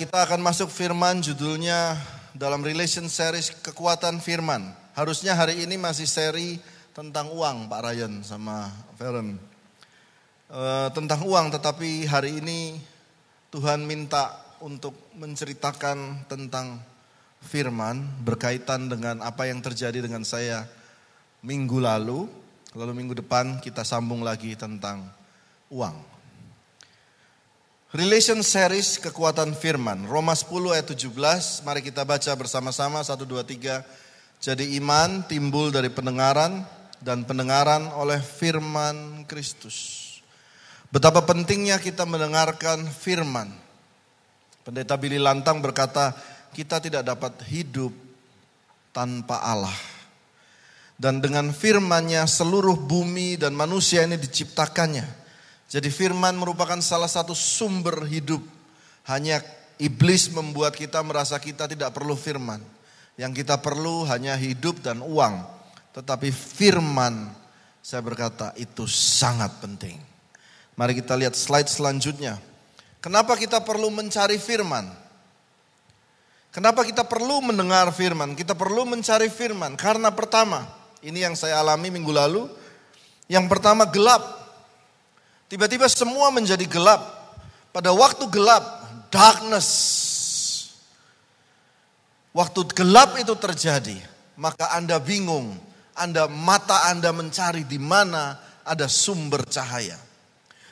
kita akan masuk firman judulnya dalam relation series kekuatan firman. Harusnya hari ini masih seri tentang uang Pak Ryan sama Feren. E, tentang uang tetapi hari ini Tuhan minta untuk menceritakan tentang firman berkaitan dengan apa yang terjadi dengan saya minggu lalu. Lalu minggu depan kita sambung lagi tentang uang. Relation series kekuatan firman. Roma 10 ayat 17, mari kita baca bersama-sama 1 2 3. Jadi iman timbul dari pendengaran dan pendengaran oleh firman Kristus. Betapa pentingnya kita mendengarkan firman. Pendeta Billy Lantang berkata, kita tidak dapat hidup tanpa Allah. Dan dengan firmannya seluruh bumi dan manusia ini diciptakannya. Jadi firman merupakan salah satu sumber hidup. Hanya iblis membuat kita merasa kita tidak perlu firman. Yang kita perlu hanya hidup dan uang. Tetapi firman saya berkata itu sangat penting. Mari kita lihat slide selanjutnya. Kenapa kita perlu mencari firman? Kenapa kita perlu mendengar firman? Kita perlu mencari firman karena pertama, ini yang saya alami minggu lalu. Yang pertama gelap. Tiba-tiba semua menjadi gelap. Pada waktu gelap, darkness. Waktu gelap itu terjadi, maka Anda bingung. Anda mata Anda mencari di mana ada sumber cahaya.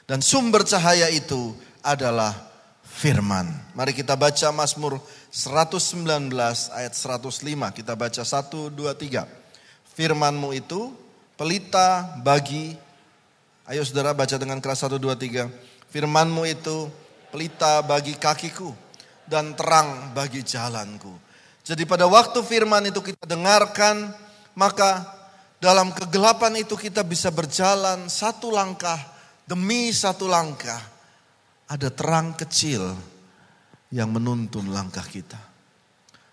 Dan sumber cahaya itu adalah firman. Mari kita baca Mazmur 119 ayat 105. Kita baca 1 2 3. Firmanmu itu pelita bagi Ayo saudara baca dengan keras 1, 2, 3. Firmanmu itu pelita bagi kakiku dan terang bagi jalanku. Jadi pada waktu firman itu kita dengarkan, maka dalam kegelapan itu kita bisa berjalan satu langkah demi satu langkah. Ada terang kecil yang menuntun langkah kita.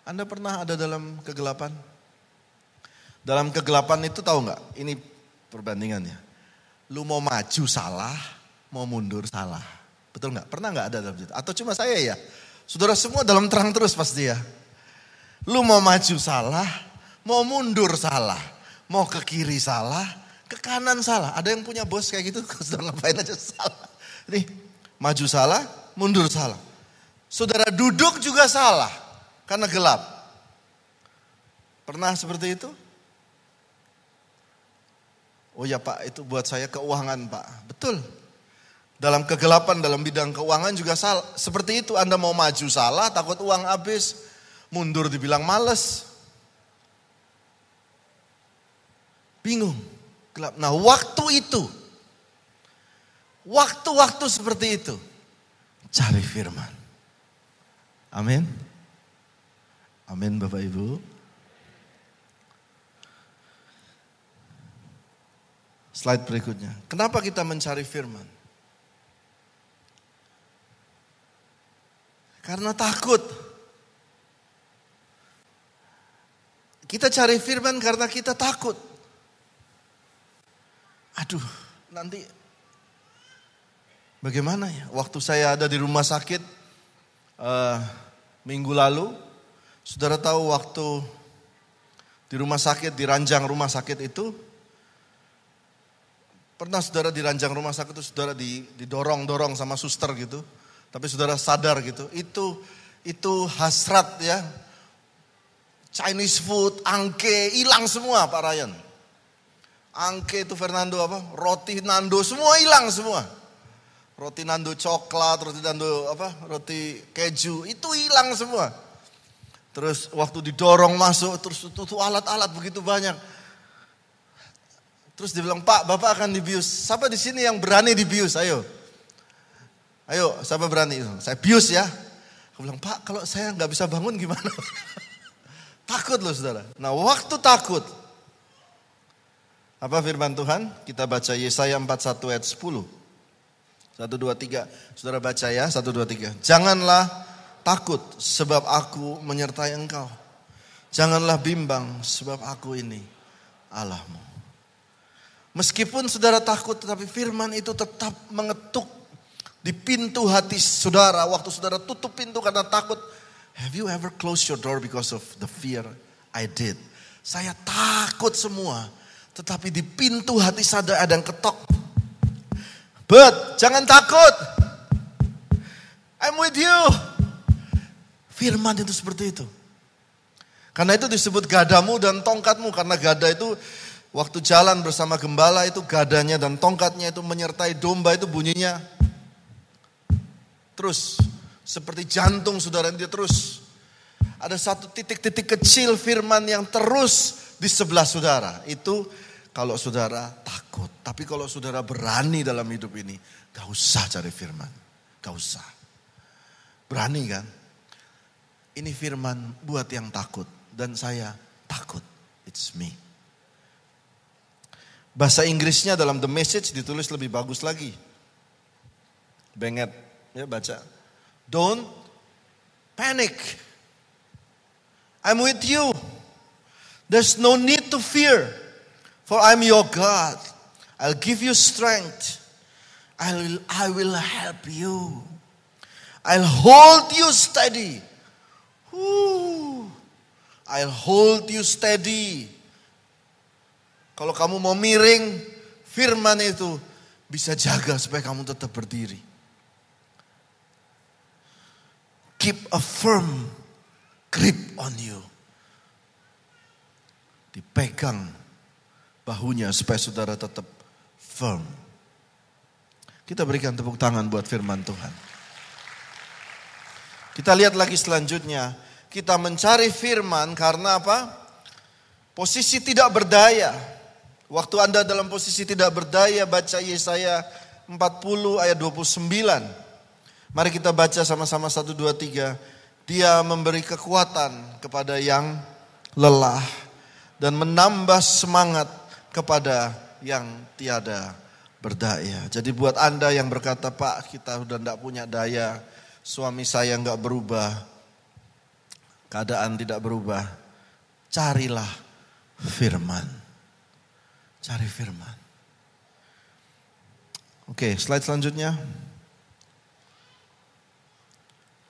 Anda pernah ada dalam kegelapan? Dalam kegelapan itu tahu nggak? Ini perbandingannya. Lu mau maju salah, mau mundur salah. Betul nggak? Pernah nggak ada dalam cerita? Atau cuma saya ya? Saudara semua dalam terang terus pasti ya. Lu mau maju salah, mau mundur salah, mau ke kiri salah, ke kanan salah. Ada yang punya bos kayak gitu, saudara ngapain aja salah. Nih, maju salah, mundur salah. Saudara duduk juga salah karena gelap. Pernah seperti itu? Oh ya Pak, itu buat saya keuangan Pak. Betul. Dalam kegelapan, dalam bidang keuangan juga salah. Seperti itu Anda mau maju salah, takut uang habis. Mundur dibilang males. Bingung. Gelap. Nah waktu itu. Waktu-waktu seperti itu. Cari firman. Amin. Amin Bapak Ibu. Slide berikutnya. Kenapa kita mencari firman? Karena takut. Kita cari firman karena kita takut. Aduh, nanti bagaimana ya? Waktu saya ada di rumah sakit uh, minggu lalu, saudara tahu waktu di rumah sakit, di ranjang rumah sakit itu, Pernah saudara diranjang rumah sakit itu saudara didorong-dorong sama suster gitu. Tapi saudara sadar gitu. Itu itu hasrat ya. Chinese food, angke, hilang semua Pak Ryan. Angke itu Fernando apa? Roti Nando semua hilang semua. Roti Nando coklat, roti Nando apa? Roti keju itu hilang semua. Terus waktu didorong masuk terus itu alat-alat begitu banyak Terus dia bilang, Pak, Bapak akan dibius. Siapa di sini yang berani dibius? Ayo. Ayo, siapa berani? Saya bius ya. Aku bilang, Pak, kalau saya nggak bisa bangun gimana? takut loh saudara. Nah, waktu takut. Apa firman Tuhan? Kita baca Yesaya 41 ayat 10. 1, 2, 3. Saudara baca ya, 1, 2, 3. Janganlah takut sebab aku menyertai engkau. Janganlah bimbang sebab aku ini Allahmu. Meskipun saudara takut tetapi firman itu tetap mengetuk di pintu hati saudara. Waktu saudara tutup pintu karena takut. Have you ever closed your door because of the fear? I did. Saya takut semua. Tetapi di pintu hati saudara ada yang ketok. But jangan takut. I'm with you. Firman itu seperti itu. Karena itu disebut gadamu dan tongkatmu. Karena gada itu Waktu jalan bersama gembala itu gadanya dan tongkatnya itu menyertai domba itu bunyinya. Terus, seperti jantung saudara dia terus. Ada satu titik-titik kecil firman yang terus di sebelah saudara. Itu kalau saudara takut. Tapi kalau saudara berani dalam hidup ini, gak usah cari firman. Gak usah. Berani kan? Ini firman buat yang takut. Dan saya takut. It's me. Bahasa Inggrisnya dalam The Message ditulis lebih bagus lagi. Benget, ya baca. Don't panic. I'm with you. There's no need to fear, for I'm your God. I'll give you strength. I will, I will help you. I'll hold you steady. Ooh, I'll hold you steady kalau kamu mau miring, firman itu bisa jaga supaya kamu tetap berdiri. Keep a firm grip on you. Dipegang bahunya supaya saudara tetap firm. Kita berikan tepuk tangan buat firman Tuhan. Kita lihat lagi selanjutnya. Kita mencari firman karena apa? Posisi tidak berdaya Waktu Anda dalam posisi tidak berdaya baca Yesaya 40 ayat 29. Mari kita baca sama-sama 1, 2, 3. Dia memberi kekuatan kepada yang lelah dan menambah semangat kepada yang tiada berdaya. Jadi buat Anda yang berkata, Pak kita sudah tidak punya daya, suami saya nggak berubah, keadaan tidak berubah, carilah firman cari firman. Oke, slide selanjutnya.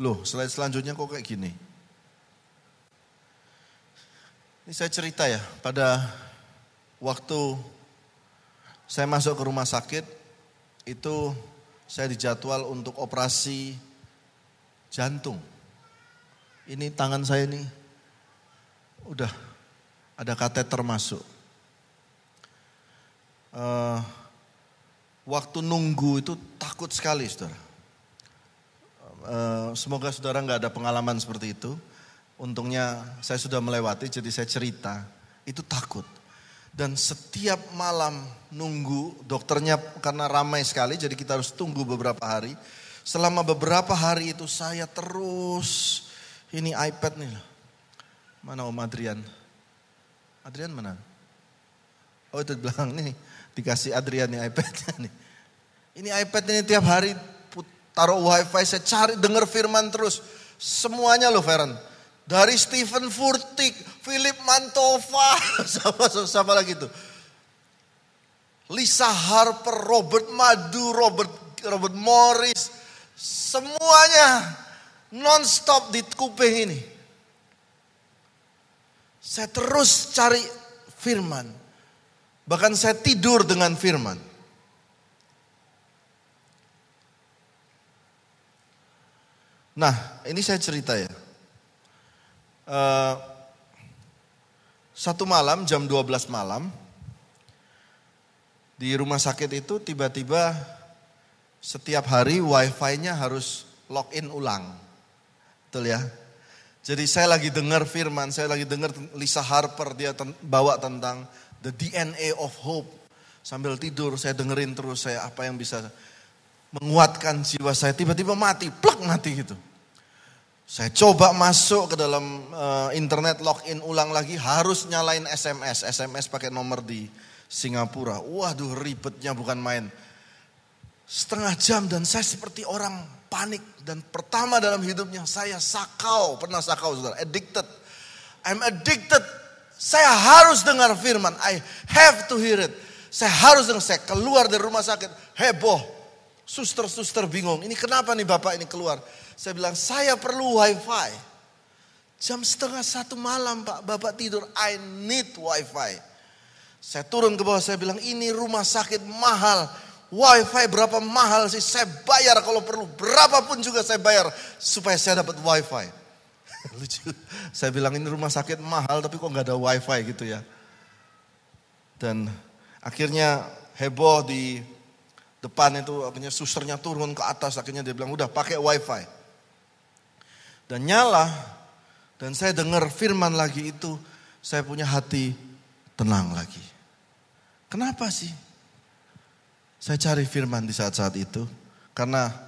Loh, slide selanjutnya kok kayak gini? Ini saya cerita ya, pada waktu saya masuk ke rumah sakit, itu saya dijadwal untuk operasi jantung. Ini tangan saya ini udah ada kateter masuk uh, waktu nunggu itu takut sekali saudara. Uh, semoga saudara nggak ada pengalaman seperti itu. Untungnya saya sudah melewati jadi saya cerita. Itu takut. Dan setiap malam nunggu dokternya karena ramai sekali jadi kita harus tunggu beberapa hari. Selama beberapa hari itu saya terus ini iPad nih. Mana Om Adrian? Adrian mana? Oh itu belakang nih. Dikasih Adrian nih iPadnya nih. Ini iPad ini tiap hari taruh wifi, saya cari denger firman terus. Semuanya loh Feren. Dari Stephen Furtick, Philip Mantova, sama sama lagi itu, Lisa Harper, Robert Madu, Robert Robert Morris, semuanya nonstop di kuping ini. Saya terus cari firman. Bahkan saya tidur dengan firman. Nah, ini saya cerita ya. Uh, satu malam jam 12 malam di rumah sakit itu tiba-tiba setiap hari wifi-nya harus login ulang. Betul ya? Jadi saya lagi dengar firman, saya lagi dengar Lisa Harper dia ten, bawa tentang The DNA of hope. Sambil tidur saya dengerin terus saya apa yang bisa menguatkan jiwa saya. Tiba-tiba mati, plak mati gitu. Saya coba masuk ke dalam uh, internet login ulang lagi harus nyalain SMS. SMS pakai nomor di Singapura. Waduh ribetnya bukan main. Setengah jam dan saya seperti orang panik. Dan pertama dalam hidupnya saya sakau. Pernah sakau saudara, addicted. I'm addicted saya harus dengar firman. I have to hear it. Saya harus dengar. Saya keluar dari rumah sakit. Heboh. Suster-suster bingung. Ini kenapa nih bapak ini keluar? Saya bilang, saya perlu wifi. Jam setengah satu malam pak. Bapak tidur. I need wifi. Saya turun ke bawah. Saya bilang, ini rumah sakit mahal. Wifi berapa mahal sih? Saya bayar kalau perlu. Berapapun juga saya bayar. Supaya saya dapat wifi. Lucu. Saya bilang ini rumah sakit mahal tapi kok nggak ada wifi gitu ya. Dan akhirnya heboh di depan itu apanya susternya turun ke atas akhirnya dia bilang udah pakai wifi. Dan nyala dan saya dengar firman lagi itu saya punya hati tenang lagi. Kenapa sih? Saya cari firman di saat-saat itu karena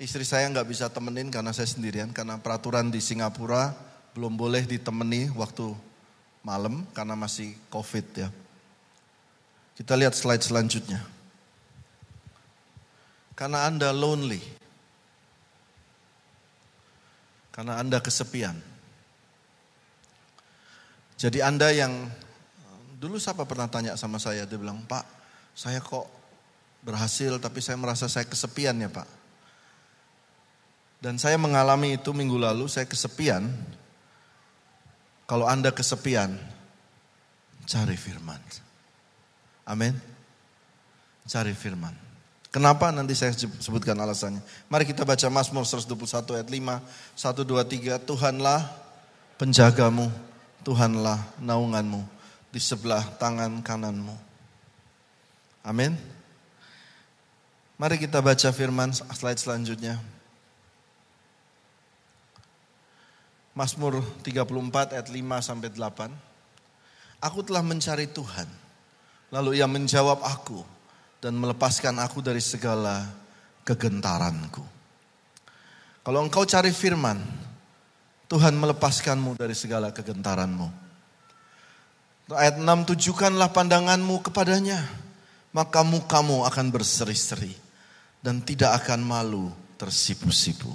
istri saya nggak bisa temenin karena saya sendirian karena peraturan di Singapura belum boleh ditemani waktu malam karena masih covid ya. Kita lihat slide selanjutnya. Karena Anda lonely. Karena Anda kesepian. Jadi Anda yang dulu siapa pernah tanya sama saya dia bilang, "Pak, saya kok berhasil tapi saya merasa saya kesepian ya, Pak." Dan saya mengalami itu minggu lalu, saya kesepian. Kalau Anda kesepian, cari firman. Amin. Cari firman. Kenapa nanti saya sebutkan alasannya. Mari kita baca Mazmur 121 ayat 5, 1 2 3 Tuhanlah penjagamu, Tuhanlah naunganmu di sebelah tangan kananmu. Amin. Mari kita baca firman slide selanjutnya. Mazmur 34 ayat 5 sampai 8. Aku telah mencari Tuhan, lalu ia menjawab aku dan melepaskan aku dari segala kegentaranku. Kalau engkau cari firman, Tuhan melepaskanmu dari segala kegentaranmu. Ayat 6, tujukanlah pandanganmu kepadanya, maka mukamu akan berseri-seri dan tidak akan malu tersipu-sipu.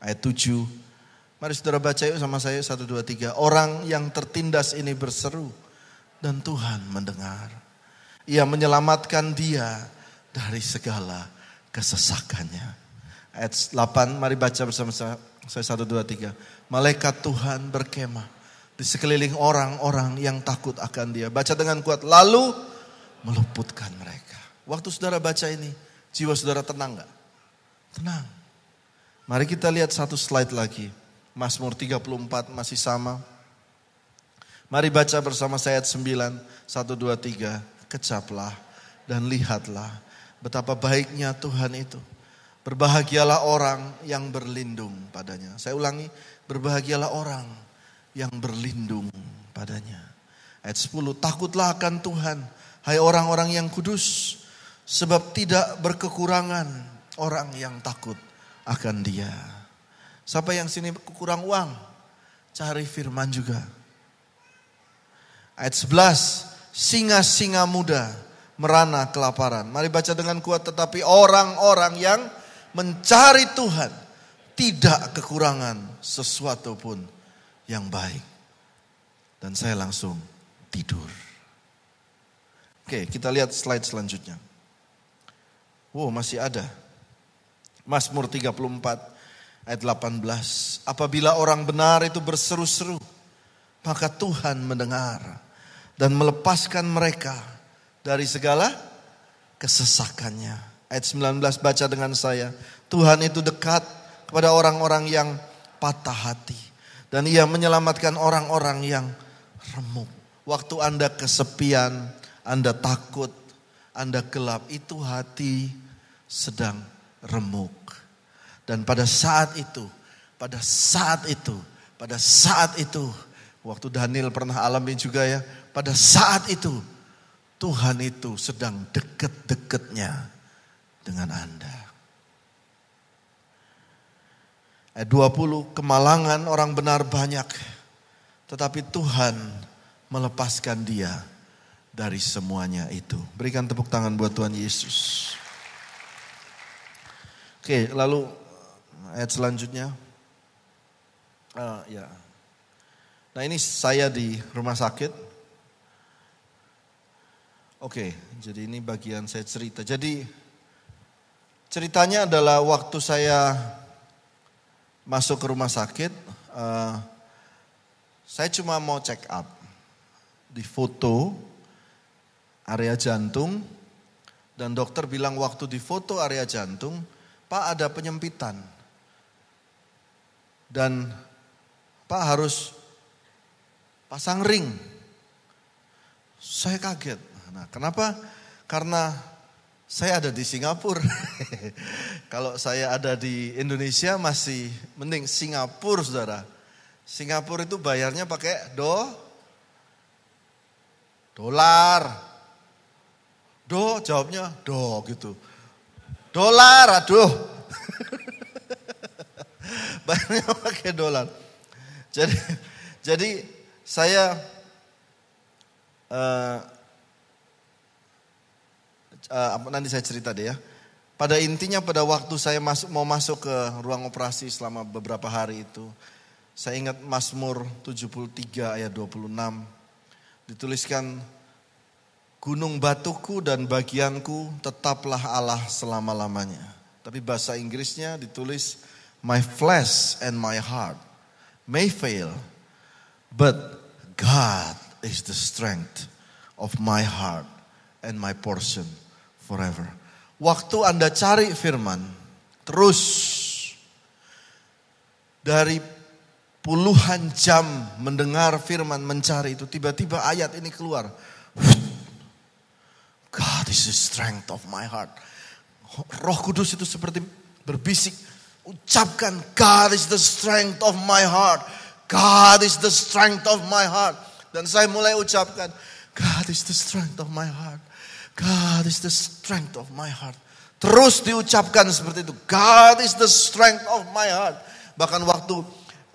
Ayat 7, Mari saudara baca yuk sama saya, satu, dua, tiga. Orang yang tertindas ini berseru dan Tuhan mendengar. Ia menyelamatkan dia dari segala kesesakannya. Ayat 8, mari baca bersama saya, satu, dua, tiga. Malaikat Tuhan berkemah di sekeliling orang-orang yang takut akan dia. Baca dengan kuat, lalu meluputkan mereka. Waktu saudara baca ini, jiwa saudara tenang gak? Tenang. Mari kita lihat satu slide lagi. Mazmur 34 masih sama. Mari baca bersama saya ayat 9, 1, 2, 3. Kecaplah dan lihatlah betapa baiknya Tuhan itu. Berbahagialah orang yang berlindung padanya. Saya ulangi, berbahagialah orang yang berlindung padanya. Ayat 10, takutlah akan Tuhan, hai orang-orang yang kudus, sebab tidak berkekurangan orang yang takut akan dia. Siapa yang sini kurang uang? Cari firman juga. Ayat 11, singa-singa muda merana kelaparan. Mari baca dengan kuat tetapi orang-orang yang mencari Tuhan tidak kekurangan sesuatu pun yang baik. Dan saya langsung tidur. Oke, kita lihat slide selanjutnya. Wow, masih ada. Mazmur 34 ayat 18. Apabila orang benar itu berseru-seru, maka Tuhan mendengar dan melepaskan mereka dari segala kesesakannya. Ayat 19 baca dengan saya. Tuhan itu dekat kepada orang-orang yang patah hati. Dan ia menyelamatkan orang-orang yang remuk. Waktu Anda kesepian, Anda takut, Anda gelap. Itu hati sedang remuk. Dan pada saat itu, pada saat itu, pada saat itu, waktu Daniel pernah alami juga ya, pada saat itu Tuhan itu sedang deket-deketnya dengan Anda. Eh, Ayat 20, kemalangan orang benar banyak. Tetapi Tuhan melepaskan dia dari semuanya itu. Berikan tepuk tangan buat Tuhan Yesus. Oke, lalu Ayat selanjutnya. Uh, ya. Nah ini saya di rumah sakit. Oke, jadi ini bagian saya cerita. Jadi ceritanya adalah waktu saya masuk ke rumah sakit, uh, saya cuma mau check up di foto area jantung dan dokter bilang waktu di foto area jantung, Pak ada penyempitan dan Pak harus pasang ring. Saya kaget. Nah, kenapa? Karena saya ada di Singapura. Kalau saya ada di Indonesia masih mending Singapura, Saudara. Singapura itu bayarnya pakai do dolar. Do jawabnya do gitu. Dolar, aduh. Bayarnya pakai dolar. Jadi jadi saya uh, uh, nanti saya cerita deh ya. Pada intinya pada waktu saya masuk mau masuk ke ruang operasi selama beberapa hari itu, saya ingat Mazmur 73 ayat 26 dituliskan gunung batuku dan bagianku tetaplah Allah selama-lamanya. Tapi bahasa Inggrisnya ditulis my flesh and my heart may fail, but God is the strength of my heart and my portion forever. Waktu Anda cari firman, terus dari puluhan jam mendengar firman mencari itu, tiba-tiba ayat ini keluar. God is the strength of my heart. Roh Kudus itu seperti berbisik, Ucapkan, God is the strength of my heart. God is the strength of my heart. Dan saya mulai ucapkan, God is the strength of my heart. God is the strength of my heart. Terus diucapkan seperti itu. God is the strength of my heart. Bahkan waktu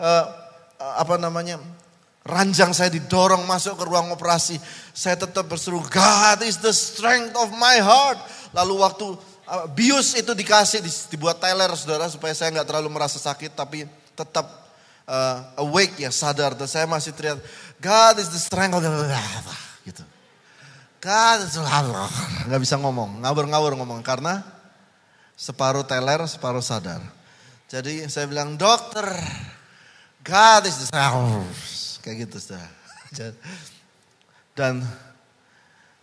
uh, apa namanya ranjang saya didorong masuk ke ruang operasi, saya tetap berseru God is the strength of my heart. Lalu waktu Ah, bius itu dikasih dibuat teler saudara supaya saya nggak terlalu merasa sakit tapi tetap uh, awake ya sadar dan saya masih teriak God is the strength of the gitu God is the nggak bisa ngomong ngabur-ngabur ngomong karena separuh teler separuh sadar jadi saya bilang dokter God is the strength kayak gitu saudara dan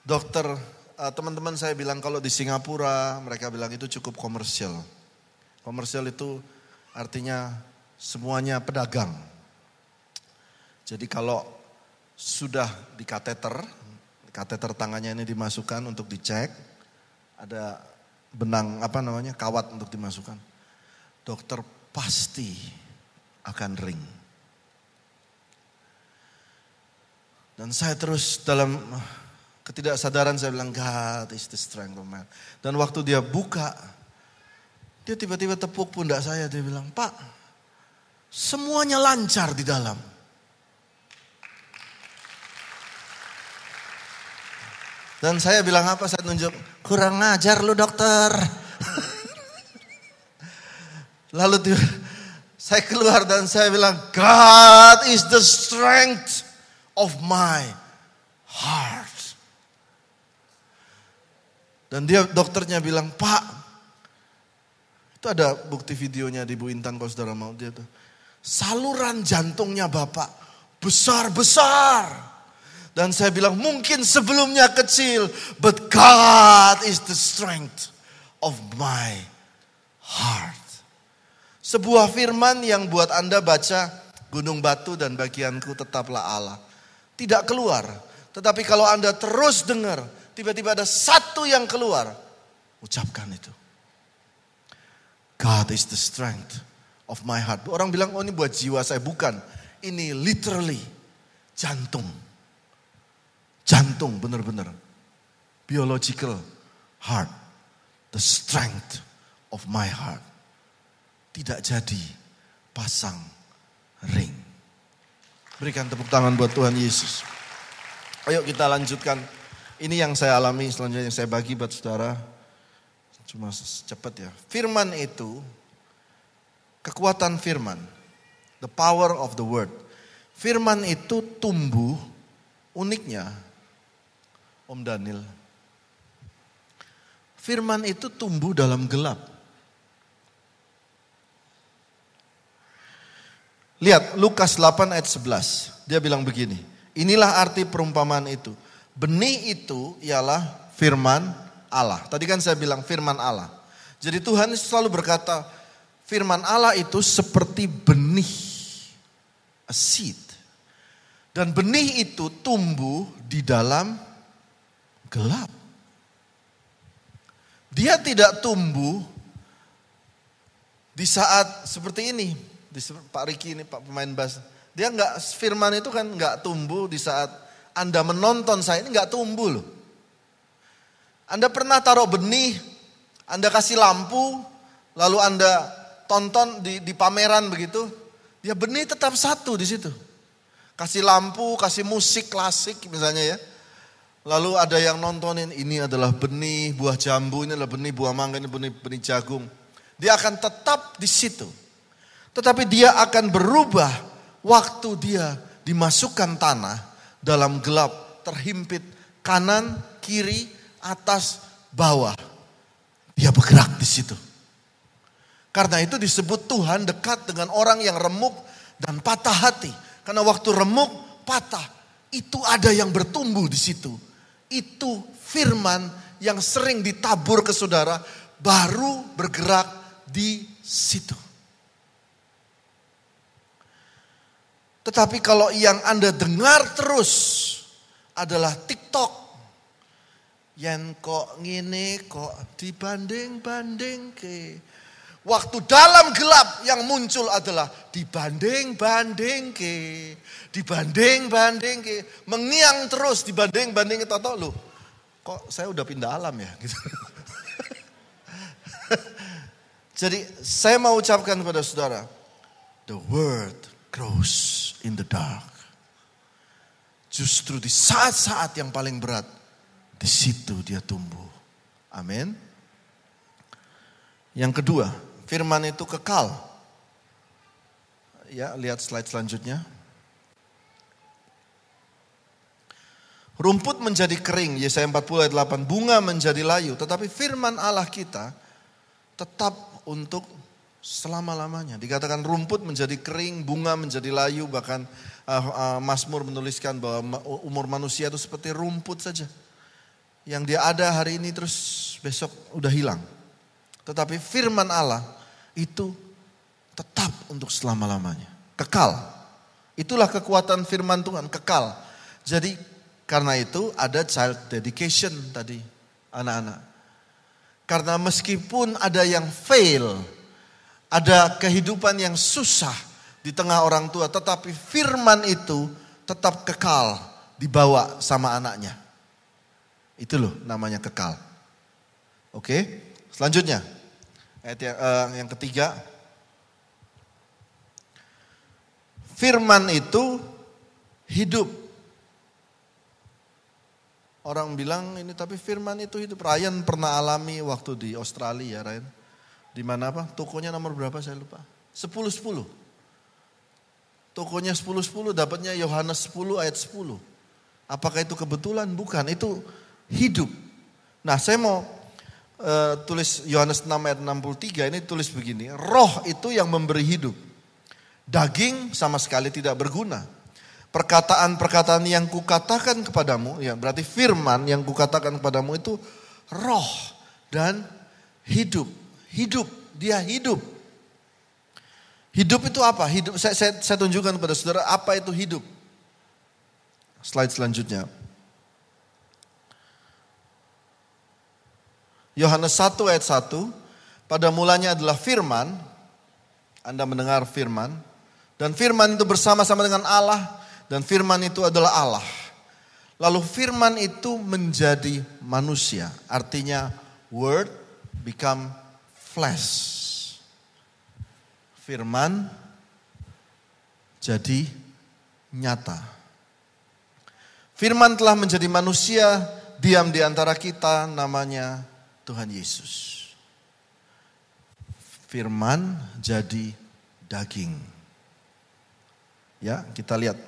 dokter Eh, teman-teman saya bilang kalau di Singapura mereka bilang itu cukup komersial. Komersial itu artinya semuanya pedagang. Jadi kalau sudah di kateter, kateter tangannya ini dimasukkan untuk dicek, ada benang apa namanya kawat untuk dimasukkan. Dokter pasti akan ring. Dan saya terus dalam ketidaksadaran saya bilang God is the strength of man. Dan waktu dia buka, dia tiba-tiba tepuk pundak saya. Dia bilang, Pak, semuanya lancar di dalam. Dan saya bilang apa? Saya tunjuk, kurang ajar lu dokter. Lalu tiba, saya keluar dan saya bilang, God is the strength of my heart. Dan dia dokternya bilang, Pak, itu ada bukti videonya di Bu Intan kalau saudara mau dia tuh. Saluran jantungnya Bapak besar-besar. Dan saya bilang mungkin sebelumnya kecil, but God is the strength of my heart. Sebuah firman yang buat Anda baca gunung batu dan bagianku tetaplah Allah. Tidak keluar. Tetapi kalau Anda terus dengar, tiba-tiba ada satu yang keluar. Ucapkan itu. God is the strength of my heart. Orang bilang, oh ini buat jiwa saya. Bukan. Ini literally jantung. Jantung benar-benar. Biological heart. The strength of my heart. Tidak jadi pasang ring. Berikan tepuk tangan buat Tuhan Yesus. Ayo kita lanjutkan ini yang saya alami selanjutnya yang saya bagi buat saudara. Cuma cepat ya. Firman itu, kekuatan firman. The power of the word. Firman itu tumbuh uniknya. Om Daniel. Firman itu tumbuh dalam gelap. Lihat Lukas 8 ayat 11. Dia bilang begini. Inilah arti perumpamaan itu. Benih itu ialah firman Allah. Tadi kan saya bilang firman Allah. Jadi Tuhan selalu berkata, firman Allah itu seperti benih, a seed. Dan benih itu tumbuh di dalam gelap. Dia tidak tumbuh di saat seperti ini. Di, Pak Riki ini, Pak pemain bass. Dia nggak firman itu kan nggak tumbuh di saat anda menonton saya ini nggak tumbuh loh. Anda pernah taruh benih, Anda kasih lampu, lalu Anda tonton di, di pameran begitu, ya benih tetap satu di situ. Kasih lampu, kasih musik klasik misalnya ya. Lalu ada yang nontonin ini adalah benih buah jambu, ini adalah benih buah mangga, ini benih benih jagung. Dia akan tetap di situ. Tetapi dia akan berubah waktu dia dimasukkan tanah dalam gelap, terhimpit kanan, kiri, atas, bawah. Dia bergerak di situ. Karena itu disebut Tuhan dekat dengan orang yang remuk dan patah hati. Karena waktu remuk, patah. Itu ada yang bertumbuh di situ. Itu firman yang sering ditabur ke saudara baru bergerak di situ. Tetapi kalau yang Anda dengar terus adalah TikTok. Yang kok ngini kok dibanding-banding ke. Waktu dalam gelap yang muncul adalah dibanding-banding ke. Dibanding-banding ke. Mengiang terus dibanding-banding ke Toto lu. Kok saya udah pindah alam ya gitu. Jadi saya mau ucapkan kepada saudara. The word grows in the dark. Justru di saat-saat yang paling berat, di situ dia tumbuh. Amin. Yang kedua, firman itu kekal. Ya, lihat slide selanjutnya. Rumput menjadi kering, Yesaya 40 ayat 8, bunga menjadi layu, tetapi firman Allah kita tetap untuk selama-lamanya. Dikatakan rumput menjadi kering, bunga menjadi layu, bahkan uh, uh, Mazmur menuliskan bahwa umur manusia itu seperti rumput saja. Yang dia ada hari ini terus besok udah hilang. Tetapi firman Allah itu tetap untuk selama-lamanya. Kekal. Itulah kekuatan firman Tuhan, kekal. Jadi karena itu ada child dedication tadi anak-anak. Karena meskipun ada yang fail, ada kehidupan yang susah di tengah orang tua, tetapi firman itu tetap kekal dibawa sama anaknya. Itu loh namanya kekal. Oke, selanjutnya ayat yang, eh, yang ketiga. Firman itu hidup. Orang bilang ini tapi firman itu hidup. Ryan pernah alami waktu di Australia, Ryan di mana apa? Tokonya nomor berapa saya lupa. 10 10. Tokonya 10 10 dapatnya Yohanes 10 ayat 10. Apakah itu kebetulan? Bukan, itu hidup. Nah, saya mau uh, tulis Yohanes 6 ayat 63 ini tulis begini, roh itu yang memberi hidup. Daging sama sekali tidak berguna. Perkataan-perkataan yang kukatakan kepadamu, ya berarti firman yang kukatakan kepadamu itu roh dan hidup hidup, dia hidup. Hidup itu apa? Hidup saya, saya, saya tunjukkan kepada saudara apa itu hidup. Slide selanjutnya. Yohanes 1 ayat 1, pada mulanya adalah firman, Anda mendengar firman, dan firman itu bersama-sama dengan Allah, dan firman itu adalah Allah. Lalu firman itu menjadi manusia, artinya word become Flash Firman jadi nyata. Firman telah menjadi manusia, diam di antara kita, namanya Tuhan Yesus. Firman jadi daging. Ya, kita lihat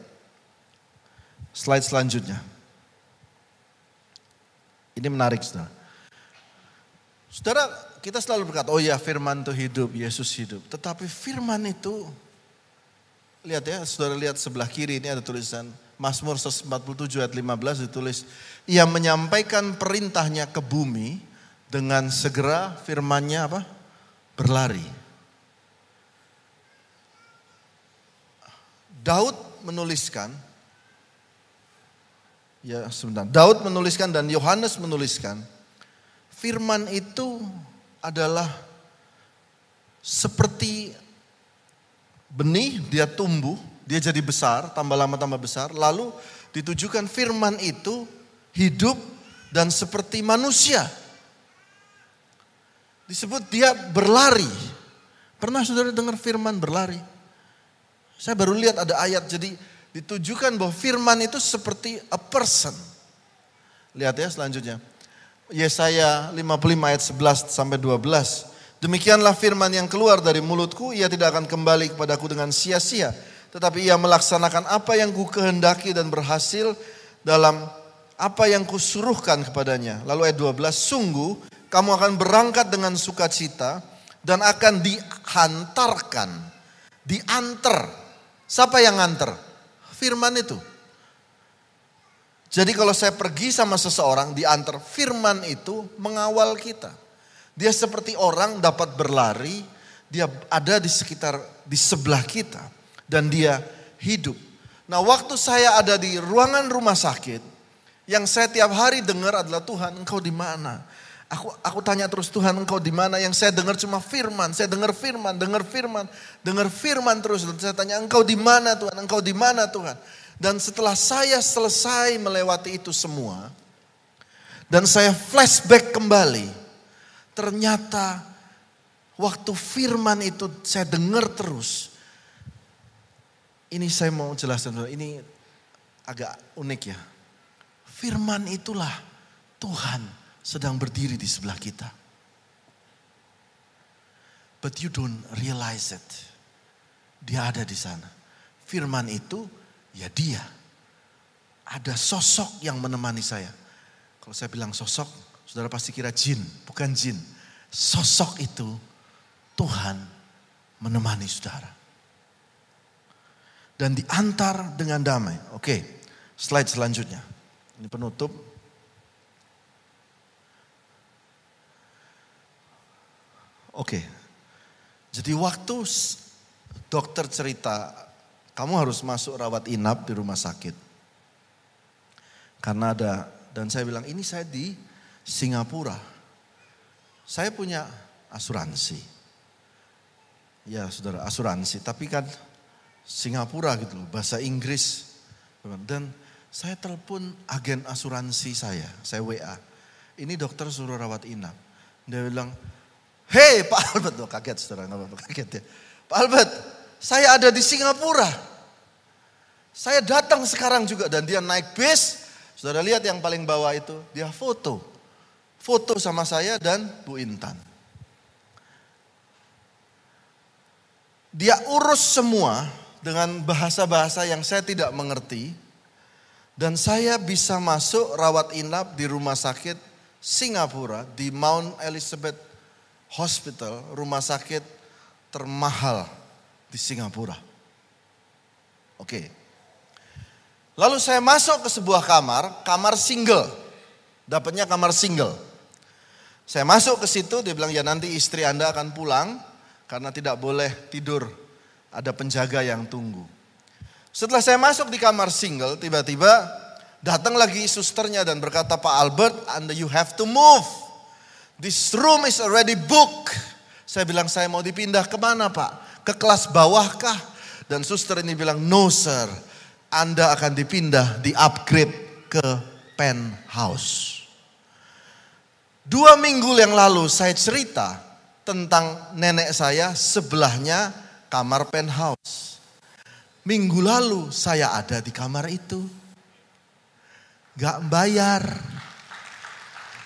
slide selanjutnya. Ini menarik, saudara. Saudara, kita selalu berkata, oh ya firman itu hidup, Yesus hidup. Tetapi firman itu, lihat ya, saudara lihat sebelah kiri ini ada tulisan Mazmur 147 ayat 15 ditulis, ia menyampaikan perintahnya ke bumi dengan segera firmannya apa? Berlari. Daud menuliskan, ya sebentar, Daud menuliskan dan Yohanes menuliskan, firman itu adalah seperti benih dia tumbuh, dia jadi besar, tambah lama tambah besar, lalu ditujukan firman itu hidup dan seperti manusia. Disebut dia berlari. Pernah saudara dengar firman berlari? Saya baru lihat ada ayat jadi ditujukan bahwa firman itu seperti a person. Lihat ya selanjutnya. Yesaya 55 ayat 11 sampai 12. Demikianlah firman yang keluar dari mulutku, ia tidak akan kembali kepadaku dengan sia-sia. Tetapi ia melaksanakan apa yang ku kehendaki dan berhasil dalam apa yang kusuruhkan kepadanya. Lalu ayat 12, sungguh kamu akan berangkat dengan sukacita dan akan dihantarkan, diantar. Siapa yang antar Firman itu. Jadi kalau saya pergi sama seseorang diantar firman itu mengawal kita. Dia seperti orang dapat berlari, dia ada di sekitar di sebelah kita dan dia hidup. Nah, waktu saya ada di ruangan rumah sakit, yang saya tiap hari dengar adalah Tuhan, engkau di mana? Aku aku tanya terus Tuhan engkau di mana? Yang saya dengar cuma firman, saya dengar firman, dengar firman, dengar firman terus dan saya tanya engkau di mana Tuhan? Engkau di mana Tuhan? Dan setelah saya selesai melewati itu semua, dan saya flashback kembali, ternyata waktu firman itu saya dengar terus. Ini saya mau jelaskan, ini agak unik ya. Firman itulah Tuhan sedang berdiri di sebelah kita. But you don't realize it. Dia ada di sana. Firman itu Ya dia. Ada sosok yang menemani saya. Kalau saya bilang sosok, saudara pasti kira jin, bukan jin. Sosok itu Tuhan menemani saudara. Dan diantar dengan damai. Oke, slide selanjutnya. Ini penutup. Oke, jadi waktu dokter cerita kamu harus masuk rawat inap di rumah sakit. Karena ada, dan saya bilang ini saya di Singapura. Saya punya asuransi. Ya saudara, asuransi. Tapi kan Singapura gitu loh, bahasa Inggris. Dan saya telepon agen asuransi saya, saya WA. Ini dokter suruh rawat inap. Dia bilang, hei Pak Albert, Oh, kaget saudara, nggak apa-apa kaget ya. Pak Albert, saya ada di Singapura. Saya datang sekarang juga dan dia naik bis. Saudara lihat yang paling bawah itu, dia foto. Foto sama saya dan Bu Intan. Dia urus semua dengan bahasa-bahasa yang saya tidak mengerti. Dan saya bisa masuk rawat inap di rumah sakit Singapura di Mount Elizabeth Hospital, rumah sakit termahal di Singapura. Oke, Lalu saya masuk ke sebuah kamar, kamar single. Dapatnya kamar single. Saya masuk ke situ, dia bilang ya nanti istri Anda akan pulang karena tidak boleh tidur. Ada penjaga yang tunggu. Setelah saya masuk di kamar single, tiba-tiba datang lagi susternya dan berkata Pak Albert, Anda you have to move. This room is already booked. Saya bilang saya mau dipindah ke mana Pak? Ke kelas bawahkah? Dan suster ini bilang no sir, anda akan dipindah, di-upgrade ke penthouse. Dua minggu yang lalu saya cerita tentang nenek saya sebelahnya kamar penthouse. Minggu lalu saya ada di kamar itu. Gak bayar.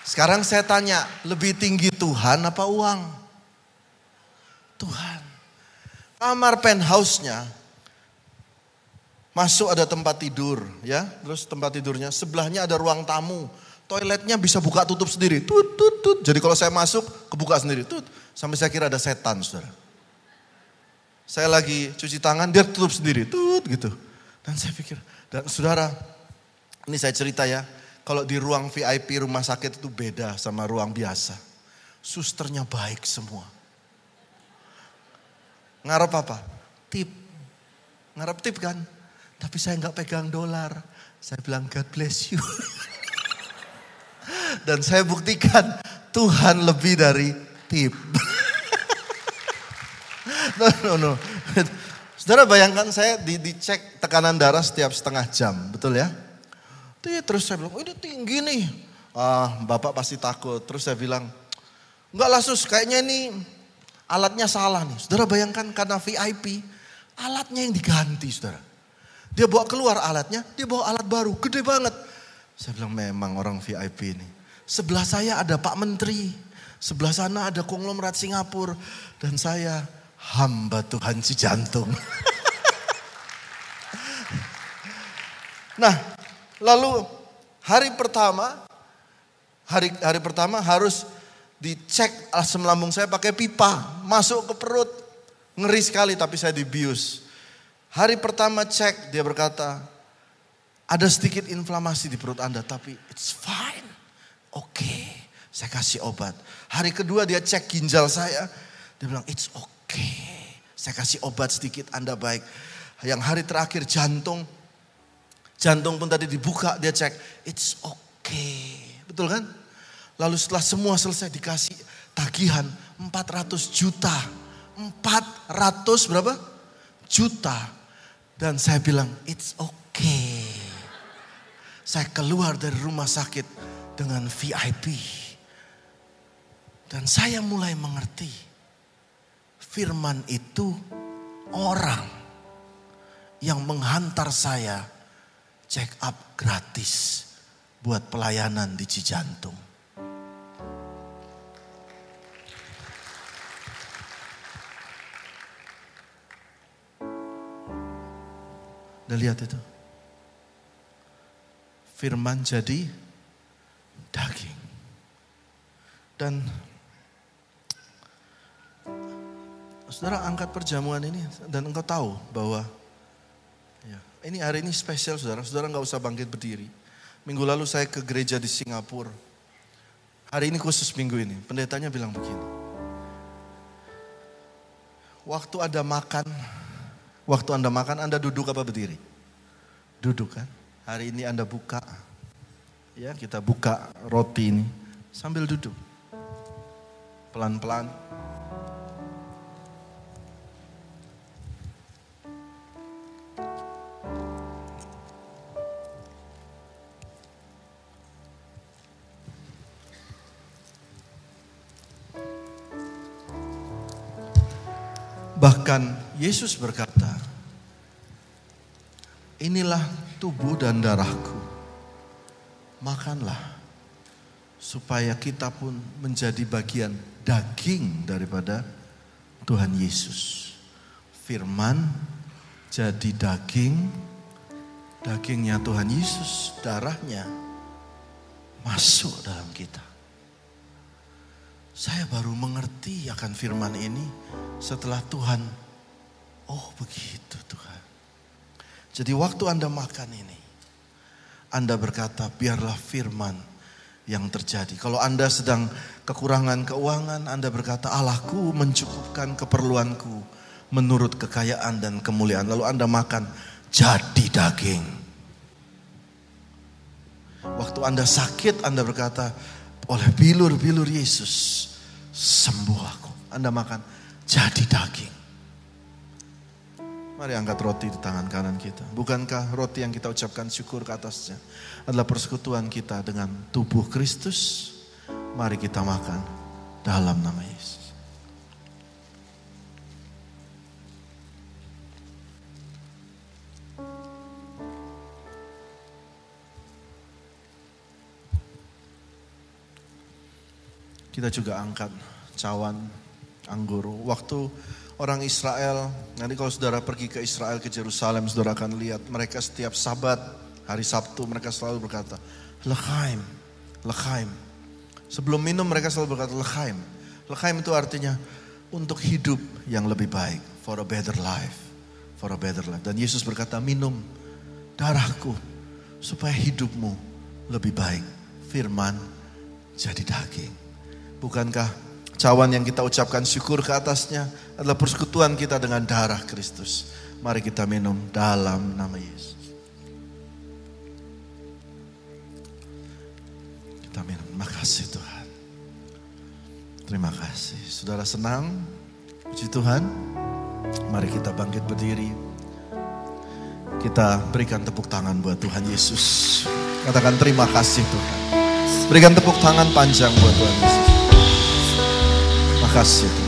Sekarang saya tanya, lebih tinggi Tuhan apa uang? Tuhan. Kamar penthouse-nya Masuk ada tempat tidur, ya. Terus tempat tidurnya sebelahnya ada ruang tamu. Toiletnya bisa buka tutup sendiri. Tut tut tut. Jadi kalau saya masuk kebuka sendiri. Tut. Sampai saya kira ada setan, Saudara. Saya lagi cuci tangan, dia tutup sendiri. Tut gitu. Dan saya pikir, dan Saudara, ini saya cerita ya. Kalau di ruang VIP rumah sakit itu beda sama ruang biasa. Susternya baik semua. Ngarep apa? Tip. Ngarep tip kan? Tapi saya nggak pegang dolar. Saya bilang God bless you. Dan saya buktikan Tuhan lebih dari tip. no, no, no. Saudara bayangkan saya di, dicek tekanan darah setiap setengah jam, betul ya? Terus saya bilang, oh, ini tinggi nih. Ah, bapak pasti takut. Terus saya bilang, nggak lah sus, kayaknya ini alatnya salah nih. Saudara bayangkan karena VIP, alatnya yang diganti saudara. Dia bawa keluar alatnya, dia bawa alat baru, gede banget. Saya bilang memang orang VIP ini. Sebelah saya ada Pak Menteri, sebelah sana ada konglomerat Singapura. Dan saya hamba Tuhan si jantung. nah, lalu hari pertama, hari hari pertama harus dicek asam lambung saya pakai pipa masuk ke perut ngeri sekali tapi saya dibius Hari pertama cek, dia berkata, ada sedikit inflamasi di perut Anda, tapi it's fine. Oke, okay. saya kasih obat. Hari kedua dia cek ginjal saya, dia bilang, it's okay. Saya kasih obat sedikit, Anda baik. Yang hari terakhir jantung, jantung pun tadi dibuka, dia cek, it's okay. Betul kan? Lalu setelah semua selesai dikasih tagihan 400 juta. 400 berapa? Juta dan saya bilang, it's okay. Saya keluar dari rumah sakit dengan VIP. Dan saya mulai mengerti. Firman itu orang yang menghantar saya check up gratis buat pelayanan di Cijantung. Anda lihat itu. Firman jadi daging. Dan saudara angkat perjamuan ini dan engkau tahu bahwa ya, ini hari ini spesial saudara. Saudara nggak usah bangkit berdiri. Minggu lalu saya ke gereja di Singapura. Hari ini khusus minggu ini. Pendetanya bilang begini. Waktu ada makan, Waktu Anda makan, Anda duduk apa berdiri? Duduk kan? Hari ini Anda buka. Ya, kita buka roti ini sambil duduk. Pelan-pelan. Bahkan Yesus berkata, inilah tubuh dan darahku. Makanlah supaya kita pun menjadi bagian daging daripada Tuhan Yesus. Firman jadi daging, dagingnya Tuhan Yesus, darahnya masuk dalam kita. Saya baru mengerti akan firman ini setelah Tuhan, oh begitu Tuhan. Jadi waktu Anda makan ini, Anda berkata biarlah firman yang terjadi. Kalau Anda sedang kekurangan keuangan, Anda berkata Allahku mencukupkan keperluanku menurut kekayaan dan kemuliaan. Lalu Anda makan jadi daging. Waktu Anda sakit, Anda berkata, oleh bilur-bilur Yesus, sembuh aku. Anda makan jadi daging. Mari angkat roti di tangan kanan kita. Bukankah roti yang kita ucapkan syukur ke atasnya adalah persekutuan kita dengan tubuh Kristus? Mari kita makan dalam nama Yesus. Kita juga angkat cawan anggur. Waktu Orang Israel, nanti kalau saudara pergi ke Israel, ke Jerusalem, saudara akan lihat mereka setiap sabat, hari Sabtu mereka selalu berkata, Lechaim, Lechaim. Sebelum minum mereka selalu berkata Lechaim. Lechaim itu artinya untuk hidup yang lebih baik, for a better life, for a better life. Dan Yesus berkata, minum darahku supaya hidupmu lebih baik. Firman jadi daging. Bukankah Cawan yang kita ucapkan syukur ke atasnya adalah persekutuan kita dengan darah Kristus. Mari kita minum dalam nama Yesus. Kita minum. Makasih Tuhan. Terima kasih. Saudara senang? Puji Tuhan. Mari kita bangkit berdiri. Kita berikan tepuk tangan buat Tuhan Yesus. Katakan terima kasih Tuhan. Berikan tepuk tangan panjang buat Tuhan Yesus. caceta.